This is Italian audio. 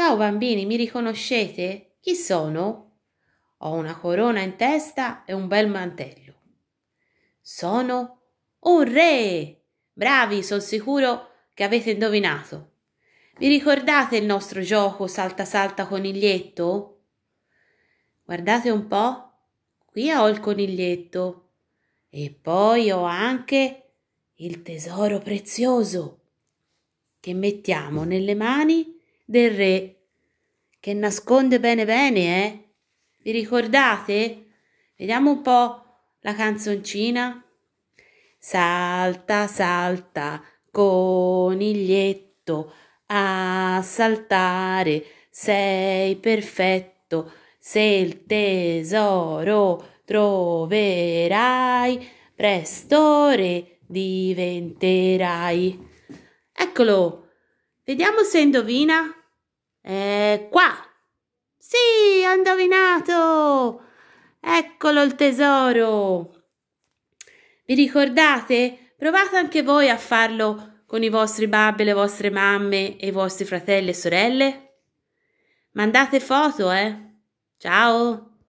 Ciao bambini, mi riconoscete? Chi sono? Ho una corona in testa e un bel mantello. Sono un re! Bravi, sono sicuro che avete indovinato. Vi ricordate il nostro gioco salta salta coniglietto? Guardate un po', qui ho il coniglietto e poi ho anche il tesoro prezioso che mettiamo nelle mani del re, che nasconde bene bene, eh? Vi ricordate? Vediamo un po' la canzoncina. Salta, salta, coniglietto, a saltare sei perfetto, se il tesoro troverai, presto re diventerai. Eccolo, vediamo se indovina. È eh, qua. Sì, ho indovinato. Eccolo il tesoro. Vi ricordate? Provate anche voi a farlo con i vostri babbi, le vostre mamme e i vostri fratelli e sorelle. Mandate foto, eh. Ciao.